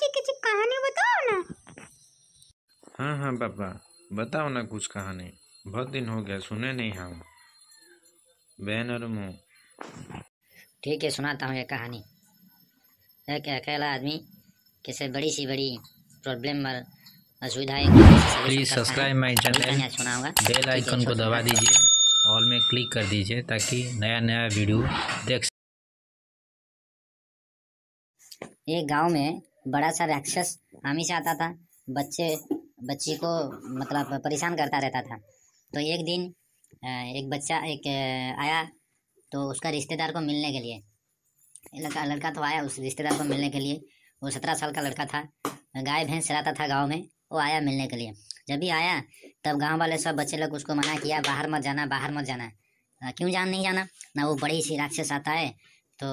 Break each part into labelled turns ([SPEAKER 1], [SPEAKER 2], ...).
[SPEAKER 1] जी कुछ कहानी बताओ ना हाँ हाँ पापा बताओ ना कुछ कहानी बहुत दिन हो गया सुने नहीं हम बहन और मुँह ठीक है सुनाता हूँ ये कहानी एक अकेला आदमी किसे बड़ी सी बड़ी प्रॉब्लम पर प्लीज सब्सक्राइब माय चैनल सुनाऊंगा बेल आइकन को दबा दीजिए ऑल में क्लिक कर दीजिए ताकि नया नया वीडियो देख एक गांव में बड़ा सा राक्षस हमेशा आता था बच्चे बच्ची को मतलब परेशान करता रहता था तो एक दिन एक बच्चा एक आया तो उसका रिश्तेदार को मिलने के लिए लड़का लड़का तो आया उस रिश्तेदार को मिलने के लिए वो सत्रह साल का लड़का था गाय भैंस चलाता था गांव में वो आया मिलने के लिए जब भी आया तब गांव वाले सब बच्चे लोग उसको मना किया बाहर मत जाना बाहर मत जाना क्यों जान नहीं जाना ना वो बड़ी सी राक्षस आता है तो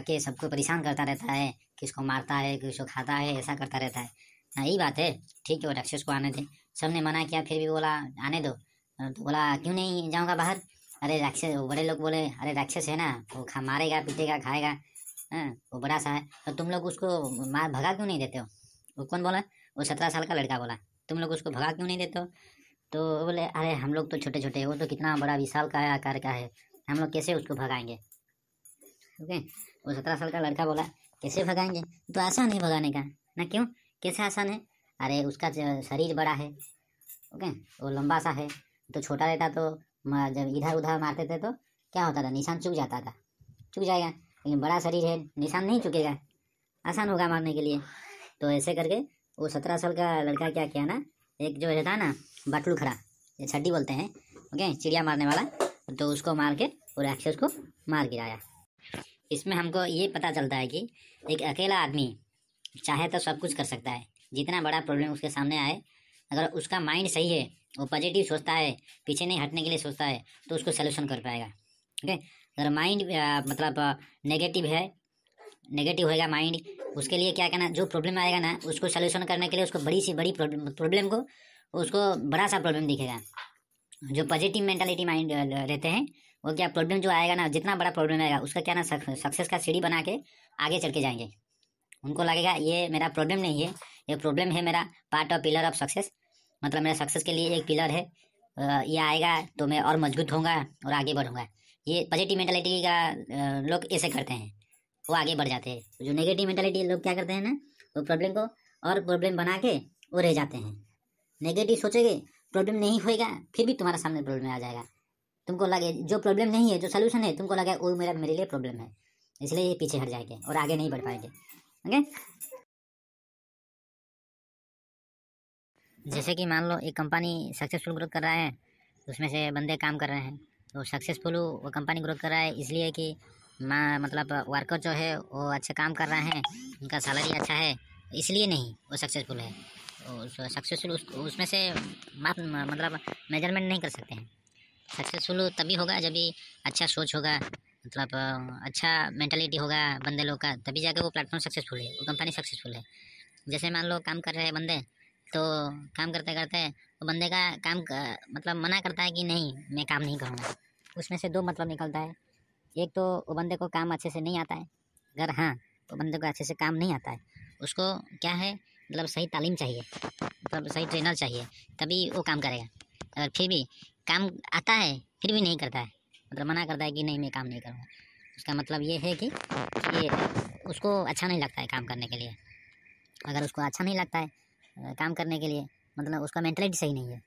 [SPEAKER 1] आके सबको परेशान करता रहता है किसको मारता है किसको खाता है ऐसा करता रहता है हाँ यही बात है ठीक है वो राक्षस को आने थे सब ने मना किया फिर भी बोला आने दो तो बोला क्यों नहीं जाऊँगा बाहर अरे राक्षस बड़े लोग बोले अरे राक्षस है ना वो खा मारेगा पीटेगा खाएगा हाँ वो बड़ा सा है तो तुम लोग उसको मार भगा क्यों नहीं देते हो वो कौन बोला वो सत्रह साल का लड़का बोला तुम लोग उसको भगा क्यों नहीं देते हो तो बोले अरे हम लोग तो छोटे छोटे वो तो कितना बड़ा विशाल का आकार का है हम लोग कैसे उसको भगाएंगे ओके वो सत्रह साल का लड़का बोला कैसे भगाएंगे तो आसान है भगाने का ना क्यों कैसे आसान है अरे उसका शरीर बड़ा है ओके वो लंबा सा है तो छोटा रहता तो जब इधर उधर मारते थे तो क्या होता था निशान चुक जाता था चुक जाएगा लेकिन बड़ा शरीर है निशान नहीं चुकेगा आसान होगा मारने के लिए तो ऐसे करके वो सत्रह साल का लड़का क्या किया ना एक जो रहता ना बटलू खड़ा ये छड्डी बोलते हैं ओके चिड़िया मारने वाला तो उसको मार के और राक्षस को मार गिराया इसमें हमको ये पता चलता है कि एक अकेला आदमी चाहे तो सब कुछ कर सकता है जितना बड़ा प्रॉब्लम उसके सामने आए अगर उसका माइंड सही है वो पॉजिटिव सोचता है पीछे नहीं हटने के लिए सोचता है तो उसको सोल्यूशन कर पाएगा ओके अगर माइंड मतलब नेगेटिव है नेगेटिव होगा माइंड उसके लिए क्या करना जो प्रॉब्लम आएगा ना उसको सोल्यूशन करने के लिए उसको बड़ी सी बड़ी प्रॉब्लम को उसको बड़ा सा प्रॉब्लम दिखेगा जो पॉजिटिव मेंटालिटी माइंड रहते हैं वो क्या प्रॉब्लम जो आएगा ना जितना बड़ा प्रॉब्लम आएगा उसका क्या ना सक्सेस का सीढ़ी बना के आगे चल के जाएंगे उनको लगेगा ये मेरा प्रॉब्लम नहीं है ये प्रॉब्लम है मेरा part of pillar of success मतलब मेरा सक्सेस के लिए एक पिलर है ये आएगा तो मैं और मजबूत होऊंगा और आगे बढ़ूंगा ये पॉजिटिव मेंटालिटी का लोग ऐसे करते हैं वो आगे बढ़ जाते हैं तो जो नेगेटिव मेंटालिटी लोग क्या करते हैं ना वो प्रॉब्लम को और प्रॉब्लम बना के वो रह जाते हैं नेगेटिव सोचेंगे प्रॉब्लम नहीं होएगा फिर भी तुम्हारा सामने प्रॉब्लम आ जाएगा तुमको लगे जो प्रॉब्लम नहीं है जो सोल्यूशन है तुमको लगे वो मेरा मेरे लिए प्रॉब्लम है इसलिए ये पीछे हट जाएंगे और आगे नहीं बढ़ पाएंगे ओके जैसे कि मान लो एक कंपनी सक्सेसफुल ग्रोथ कर रहा है उसमें से बंदे काम कर रहे हैं तो सक्सेसफुल वो कंपनी ग्रोथ कर रहा है इसलिए कि माँ मतलब वर्कर जो है वो अच्छा काम कर रहे हैं उनका सैलरी अच्छा है इसलिए नहीं वो सक्सेसफुल है सक्सेसफुल उस, उसमें से मतलब मेजरमेंट नहीं कर सकते हैं सक्सेसफुल हो तभी होगा जब भी अच्छा सोच होगा मतलब अच्छा मेंटालिटी होगा बंदे लोग का तभी जाकर वो प्लेटफॉर्म सक्सेसफुल है वो कंपनी सक्सेसफुल है जैसे मान लो काम कर रहे हैं बंदे तो काम करते करते तो बंदे का काम का, मतलब मना करता है कि नहीं मैं काम नहीं करूँगा उसमें से दो मतलब निकलता है एक तो वो बंदे को काम अच्छे से नहीं आता है अगर हाँ तो बंदे को अच्छे से काम नहीं आता है उसको क्या है मतलब सही तालीम चाहिए मतलब सही ट्रेनर चाहिए तभी वो काम करेगा अगर फिर भी काम आता है फिर भी नहीं करता है मतलब मना करता है कि नहीं मैं काम नहीं करूँगा उसका मतलब ये है कि ये उसको अच्छा नहीं लगता है काम करने के लिए अगर उसको अच्छा नहीं लगता है काम करने के लिए मतलब उसका मेंटलिटी सही नहीं है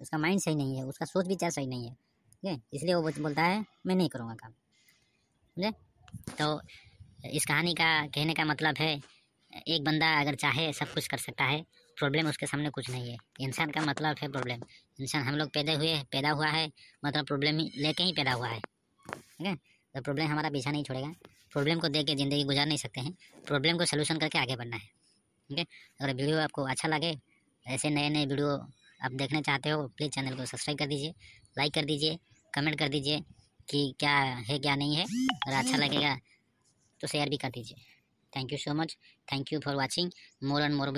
[SPEAKER 1] उसका माइंड सही नहीं है उसका सोच विचार सही नहीं है ठीक है इसलिए वो बोलता है मैं नहीं करूँगा काम समझे तो इस कहानी का कहने का मतलब है एक बंदा अगर चाहे सब कुछ कर सकता है प्रॉब्लम उसके सामने कुछ नहीं है इंसान का मतलब है प्रॉब्लम इंसान हम लोग पैदा हुए पैदा हुआ है मतलब प्रॉब्लम लेके ही पैदा हुआ है ठीक है तो प्रॉब्लम हमारा पीछा नहीं छोड़ेगा प्रॉब्लम को देख के ज़िंदगी गुजार नहीं सकते हैं प्रॉब्लम को सोल्यूशन करके आगे बढ़ना है ठीक है अगर वीडियो आपको अच्छा लगे ऐसे नए नए वीडियो आप देखना चाहते हो प्लीज़ चैनल को सब्सक्राइब कर दीजिए लाइक कर दीजिए कमेंट कर दीजिए कि क्या है क्या नहीं है अगर अच्छा लगेगा तो शेयर भी कर दीजिए thank you so much thank you for watching more and more